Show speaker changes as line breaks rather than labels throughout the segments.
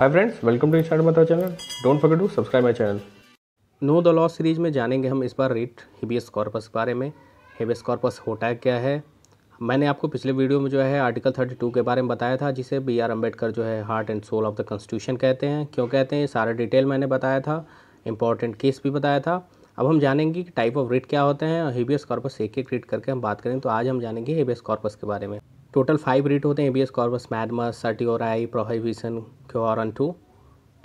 hi friends welcome to start माता channel don't forget to subscribe my channel know the law series में जानेंगे हम इस बार rate habeas corpus के बारे में हिबियस कॉर्पस होता है क्या है मैंने आपको पिछले वीडियो में जो है आर्टिकल 32 के बारे में बताया था जिसे बी आर अम्बेडकर जो है heart and soul of the constitution कहते हैं क्यों कहते हैं सारा डिटेल मैंने बताया था इंपॉर्टेंट केस भी बताया था अब हम जानेंगे कि टाइप ऑफ रिट क्या होते हैं और हिबियस कॉर्पस एक एक रिट करके हम बात करें तो आज हम जानेंगे हिबियस कॉर्पस के बारे में टोटल फाइव रिट होते हैं habeas corpus mandamus आई प्रोहिबिशन एन टू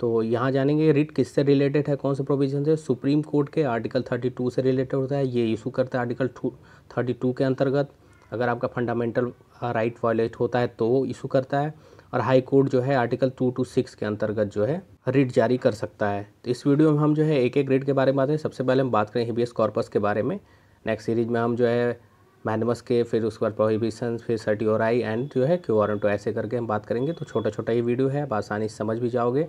तो यहाँ जानेंगे रिट किससे रिलेटेड है कौन से प्रोविजन से सुप्रीम कोर्ट के आर्टिकल थर्टी टू से रिलेटेड होता है ये इशू करता है आर्टिकल टू थर्टी टू के अंतर्गत अगर आपका फंडामेंटल राइट वायलेट होता है तो इशू करता है और हाई कोर्ट जो है आर्टिकल टू टू सिक्स के अंतर्गत जो है रिट जारी कर सकता है तो इस वीडियो में हम जो है एक एक रिट के बारे में बात करें सबसे पहले हम बात करें हिबियस कॉर्पस के बारे में नेक्स्ट सीरीज में हम जो है मैनमस के फिर उसके बाद प्रोहिबिशन फिर आई एंड जो है क्यू आर ऐसे करके हम बात करेंगे तो छोटा छोटा ही वीडियो है आप आसानी से समझ भी जाओगे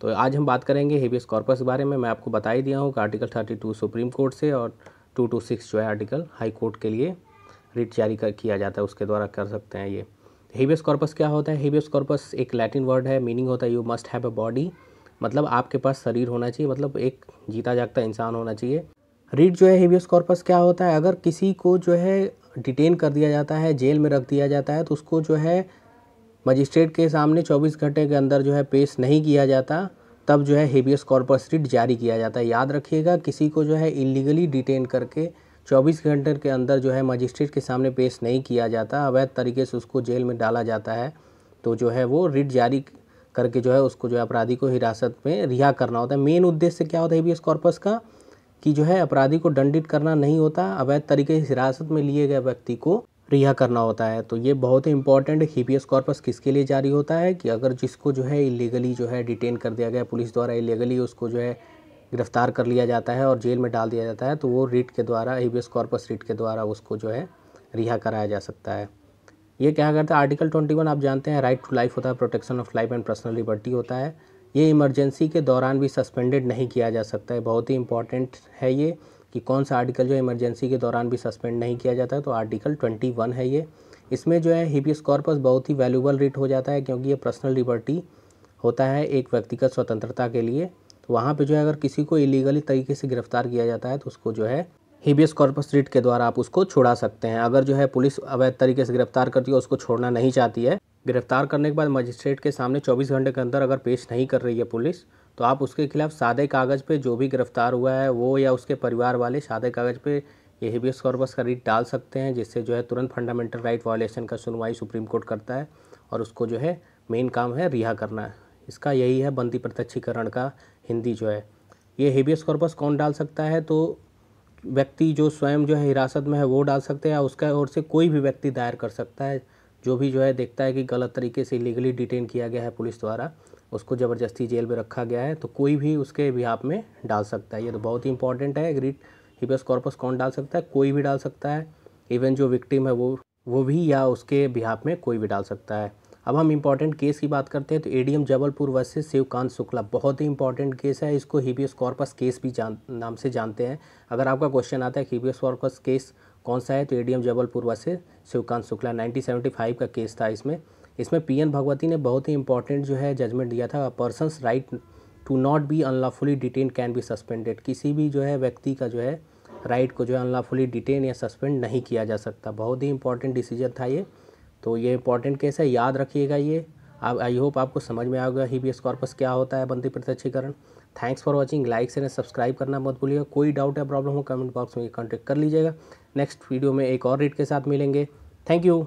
तो आज हम बात करेंगे हेबियस कॉर्पस के बारे में मैं आपको बता ही दिया हूँ कि article thirty two supreme court से और टू टू सिक्स जो है आर्टिकल हाई कोर्ट के लिए रिट जारी कर किया जाता है उसके द्वारा कर सकते हैं ये हेबियस कॉर्पस क्या होता है हेबियस कॉर्पस एक लैटिन वर्ड है मीनिंग होता है you must have a body मतलब आपके पास शरीर होना चाहिए मतलब एक जीता जागता इंसान होना चाहिए रीट जो है हेवियस कॉर्पस क्या होता है अगर किसी को जो है डिटेन कर दिया जाता है जेल में रख दिया जाता है तो उसको जो है मजिस्ट्रेट के सामने 24 घंटे के अंदर जो है पेश नहीं किया जाता तब जो है हेबियस कॉर्पस रिट जारी किया जाता है याद रखिएगा किसी को जो है इलीगली डिटेन करके 24 घंटे के अंदर जो है मजिस्ट्रेट के सामने पेश नहीं किया जाता अवैध तरीके से उसको जेल में डाला जाता है तो जो है वो रिट जारी करके जो है उसको जो है अपराधी को हिरासत में रिहा करना होता है मेन उद्देश्य क्या होता है हेबियस कॉर्पस का कि जो है अपराधी को दंडित करना नहीं होता अवैध तरीके से हिरासत में लिए गए व्यक्ति को रिहा करना होता है तो ये बहुत ही इंपॉर्टेंट है हीपीएस कॉर्पस किसके लिए जारी होता है कि अगर जिसको जो है इलीगली जो है डिटेन कर दिया गया पुलिस द्वारा इलीगली उसको जो है गिरफ्तार कर लिया जाता है और जेल में डाल दिया जाता है तो वो रिट के द्वारा ही कॉर्पस रिट के द्वारा उसको जो है रिहा कराया जा सकता है ये क्या करता है आर्टिकल ट्वेंटी वन आप जानते हैं राइट टू लाइफ होता है protection of life and personal liberty होता है ये इमरजेंसी के दौरान भी सस्पेंडेड नहीं किया जा सकता है बहुत ही इंपॉर्टेंट है ये कि कौन सा आर्टिकल जो है इमरजेंसी के दौरान भी सस्पेंड नहीं किया जाता है तो आर्टिकल ट्वेंटी वन है ये इसमें जो है हिबियस कॉर्पस बहुत ही वैल्यूबल रिट हो जाता है क्योंकि ये पर्सनल लिबर्टी होता है एक व्यक्तिगत स्वतंत्रता के लिए तो वहाँ पर जो है अगर किसी को इलीगली तरीके से गिरफ्तार किया जाता है तो उसको जो है हिबियस कॉर्पस रिट के द्वारा आप उसको छोड़ा सकते हैं अगर जो है पुलिस अवैध तरीके से गिरफ्तार करती है उसको छोड़ना नहीं चाहती है गिरफ्तार करने के बाद मजिस्ट्रेट के सामने 24 घंटे के अंदर अगर पेश नहीं कर रही है पुलिस तो आप उसके खिलाफ़ सादे कागज़ पे जो भी गिरफ्तार हुआ है वो या उसके परिवार वाले सादे कागज़ पे ये हेबियस कॉर्बस का रीट डाल सकते हैं जिससे जो है तुरंत फंडामेंटल राइट वायलेशन का सुनवाई सुप्रीम कोर्ट करता है और उसको जो है मेन काम है रिहा करना है इसका यही है बंदी प्रत्यक्षीकरण का हिंदी जो है ये हेबियस कॉर्पस कौन डाल सकता है तो व्यक्ति जो स्वयं जो है हिरासत में है वो डाल सकते हैं या उसका ओर से कोई भी व्यक्ति दायर कर सकता है जो भी जो है देखता है कि गलत तरीके से लीगली डिटेन किया गया है पुलिस द्वारा उसको ज़बरदस्ती जेल में रखा गया है तो कोई भी उसके बिहाफ में डाल सकता है ये तो बहुत ही इंपॉर्टेंट है रिट हिबियस कॉर्पस कौन डाल सकता है कोई भी डाल सकता है इवन जो विक्टिम है वो वो भी या उसके बिहाफ में कोई भी डाल सकता है अब हम इम्पॉर्टेंट केस की बात करते हैं तो एडीएम जबलपुर वर्सेज शिवकांत शुक्ला बहुत ही इंपॉर्टेंट केस है इसको हीबियस कॉर्पस केस भी जान नाम से जानते हैं अगर आपका क्वेश्चन आता है हीबियस कॉर्पस केस कौन सा है तो एडीएम जबलपुर से शिवकांत शुक्ला 1975 का केस था इसमें इसमें पीएन भगवती ने बहुत ही इंपॉर्टेंट जो है जजमेंट दिया था person's right to not be unlawfully detain can be suspended किसी भी जो है व्यक्ति का जो है राइट को जो है अनलॉफुली डिटेन या सस्पेंड नहीं किया जा सकता बहुत ही इंपॉर्टेंट डिसीजन था ये तो ये इंपॉर्टेंट केस है याद रखिएगा ये आप आई होप आपको समझ में आ गया ही बी कॉर्पस क्या होता है बंदी प्रत्यक्षीकरण थैंक्स फॉर वॉचिंग लाइक से सब्सक्राइब करना मत भूलिएगा कोई डाउट या प्रॉब्लम हो कमेंट बॉक्स में कॉन्टैक्ट कर लीजिएगा नेक्स्ट वीडियो में एक और रेट के साथ मिलेंगे थैंक यू